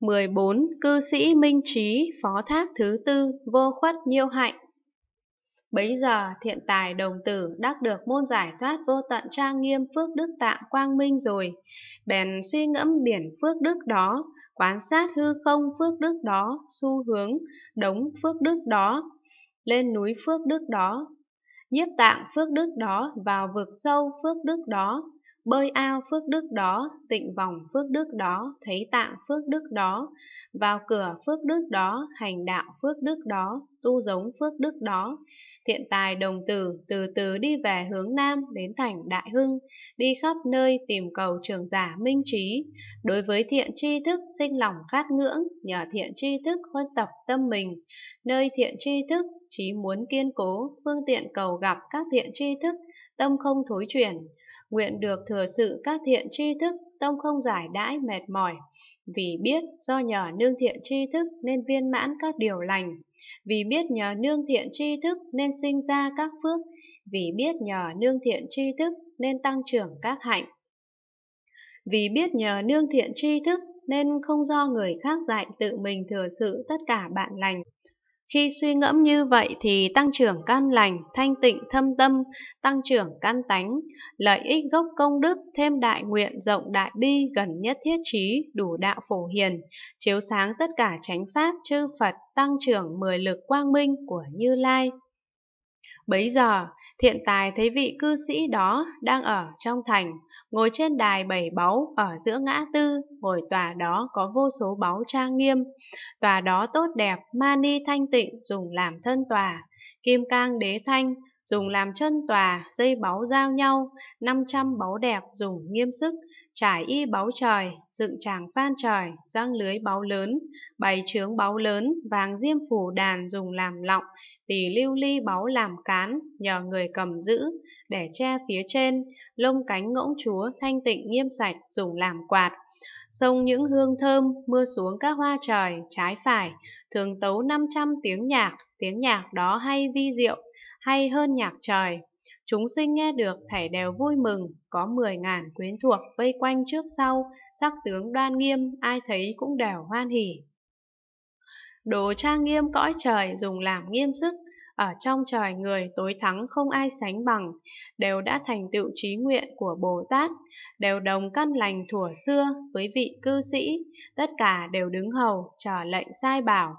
14. Cư sĩ Minh Trí, phó thác thứ tư, vô khuất nhiêu hạnh. Bấy giờ, thiện tài đồng tử đắc được môn giải thoát vô tận trang nghiêm phước đức tạng quang minh rồi, bèn suy ngẫm biển phước đức đó, quan sát hư không phước đức đó, xu hướng, đống phước đức đó, lên núi phước đức đó, nhiếp tạng phước đức đó, vào vực sâu phước đức đó, bơi ao phước đức đó, tịnh vòng phước đức đó, thấy tạng phước đức đó, vào cửa phước đức đó, hành đạo phước đức đó tu giống phước đức đó. Thiện tài đồng tử từ từ đi về hướng Nam đến thành Đại Hưng, đi khắp nơi tìm cầu trường giả minh trí. Đối với thiện tri thức sinh lòng khát ngưỡng, nhờ thiện tri thức huân tập tâm mình. Nơi thiện tri thức chí muốn kiên cố, phương tiện cầu gặp các thiện tri thức, tâm không thối chuyển. Nguyện được thừa sự các thiện tri thức tông không giải đãi mệt mỏi, vì biết do nhờ nương thiện tri thức nên viên mãn các điều lành, vì biết nhờ nương thiện tri thức nên sinh ra các phước, vì biết nhờ nương thiện tri thức nên tăng trưởng các hạnh. Vì biết nhờ nương thiện tri thức nên không do người khác dạy tự mình thừa sự tất cả bạn lành, khi suy ngẫm như vậy thì tăng trưởng can lành, thanh tịnh thâm tâm, tăng trưởng can tánh, lợi ích gốc công đức, thêm đại nguyện rộng đại bi, gần nhất thiết trí, đủ đạo phổ hiền, chiếu sáng tất cả chánh pháp chư Phật, tăng trưởng mười lực quang minh của Như Lai. Bấy giờ, thiện tài thấy vị cư sĩ đó đang ở trong thành, ngồi trên đài bảy báu ở giữa ngã tư, ngồi tòa đó có vô số báu trang nghiêm. Tòa đó tốt đẹp, mani thanh tịnh dùng làm thân tòa, kim cang đế thanh, dùng làm chân tòa, dây báu giao nhau, 500 báu đẹp dùng nghiêm sức, trải y báu trời, dựng tràng phan trời, răng lưới báu lớn, bày trướng báu lớn, vàng diêm phủ đàn dùng làm lọng, tỷ lưu ly báu làm cán, nhờ người cầm giữ, để che phía trên, lông cánh ngỗng chúa thanh tịnh nghiêm sạch dùng làm quạt. Sông những hương thơm mưa xuống các hoa trời trái phải, thường tấu 500 tiếng nhạc, tiếng nhạc đó hay vi diệu, hay hơn nhạc trời. Chúng sinh nghe được thể đều vui mừng, có 10 ngàn quyến thuộc vây quanh trước sau, sắc tướng đoan nghiêm, ai thấy cũng đều hoan hỉ. Đồ trang nghiêm cõi trời dùng làm nghiêm sức, ở trong trời người tối thắng không ai sánh bằng, đều đã thành tựu trí nguyện của Bồ Tát, đều đồng căn lành thủa xưa với vị cư sĩ, tất cả đều đứng hầu, chờ lệnh sai bảo.